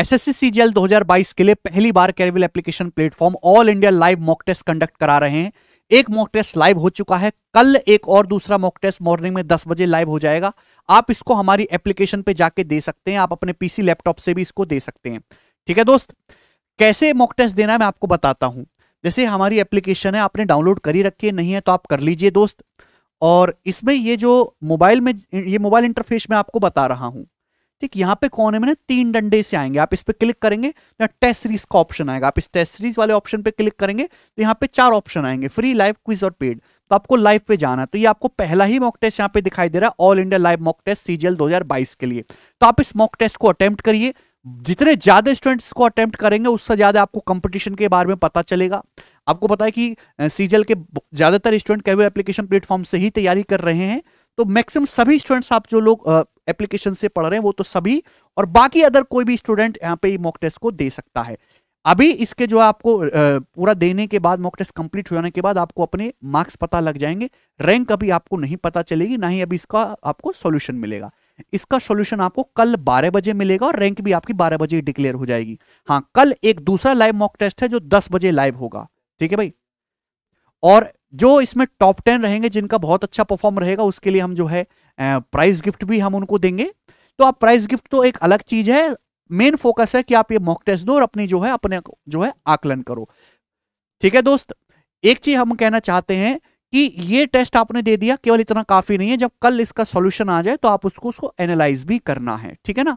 SSC CGL 2022 के लिए पहली बार Careerwill application platform all India live mock test conduct करा रहे हैं एक मॉक टेस्ट लाइव हो चुका है कल एक और दूसरा मॉक टेस्ट मॉर्निंग में 10 बजे लाइव हो जाएगा आप इसको हमारी एप्लीकेशन पे जाके दे सकते हैं आप अपने पीसी लैपटॉप से भी इसको दे सकते हैं ठीक है दोस्त कैसे मॉक टेस्ट देना है मैं आपको बताता हूं जैसे हमारी एप्लीकेशन है आपने डाउनलोड करी रखी है नहीं है तो आप कर लीजिए दोस्त और इसमें ये जो मोबाइल में ये मोबाइल इंटरफेस में आपको बता रहा हूं ठीक यहाँ पे कोने में ना तीन डंडे से आएंगे आप इस पर क्लिक करेंगे तो टेस्ट सीरीज का ऑप्शन आएगा आप इस टेस्ट सीरीज वाले ऑप्शन पे क्लिक करेंगे तो यहाँ पे चार ऑप्शन आएंगे फ्री लाइव क्विज और पेड तो आपको लाइव पे जाना है तो ये आपको पहला ही मॉक टेस्ट यहाँ पे दिखाई दे रहा है all India live mock test CGL दो के लिए तो आप इस मॉक टेस्ट को अटेम्प्ट करिए जितने ज्यादा स्टूडेंट्स को अटेम्प्ट करेंगे उससे ज्यादा आपको कंपटीशन के बारे में पता चलेगा आपको पता है कि सीजल के ज्यादातर स्टूडेंट कैरियर एप्लीकेशन प्लेटफॉर्म से ही तैयारी कर रहे हैं तो मैक्सिमम सभी स्टूडेंट्स आप जो लोग एप्लीकेशन से पढ़ रहे हैं वो तो सभी और बाकी अदर कोई भी स्टूडेंट यहाँ पे मॉक टेस्ट को दे सकता है अभी इसके जो आपको पूरा देने के बाद मॉक टेस्ट कंप्लीट होने के बाद आपको अपने मार्क्स पता लग जाएंगे रैंक अभी आपको नहीं पता चलेगी ना ही अभी इसका आपको सॉल्यूशन मिलेगा इसका सॉल्यूशन आपको कल 12 बजे मिलेगा और रैंक भी आपकी 12 बजे डिक्लेयर हो जाएगी हाँ कल एक दूसरा लाइव मॉक टेस्ट है जो दस बजे लाइव होगा ठीक है भाई और जो इसमें टॉप टेन रहेंगे जिनका बहुत अच्छा परफॉर्म रहेगा उसके लिए हम जो है प्राइज गिफ्ट भी हम उनको देंगे तो आप प्राइज गिफ्ट तो एक अलग चीज है मेन फोकस है कि आप ये मॉक टेस्ट दो और अपनी जो है अपने जो है आकलन करो ठीक है दोस्त एक चीज हम कहना चाहते हैं कि ये टेस्ट आपने दे दिया केवल इतना काफी नहीं है जब कल इसका सॉल्यूशन आ जाए तो आप उसको उसको एनालाइज भी करना है ठीक है ना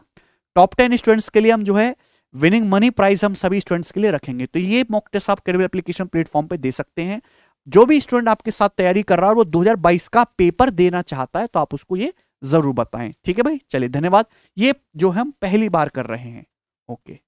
टॉप टेन स्टूडेंट्स के लिए हम जो है विनिंग मनी प्राइज हम सभी स्टूडेंट्स के लिए रखेंगे तो ये मॉक टेस्ट आप करियर एप्लीकेशन प्लेटफॉर्म पर दे सकते हैं जो भी स्टूडेंट आपके साथ तैयारी कर रहा है वो 2022 का पेपर देना चाहता है तो आप उसको ये जरूर बताएं ठीक है भाई चलिए धन्यवाद ये जो हम पहली बार कर रहे हैं ओके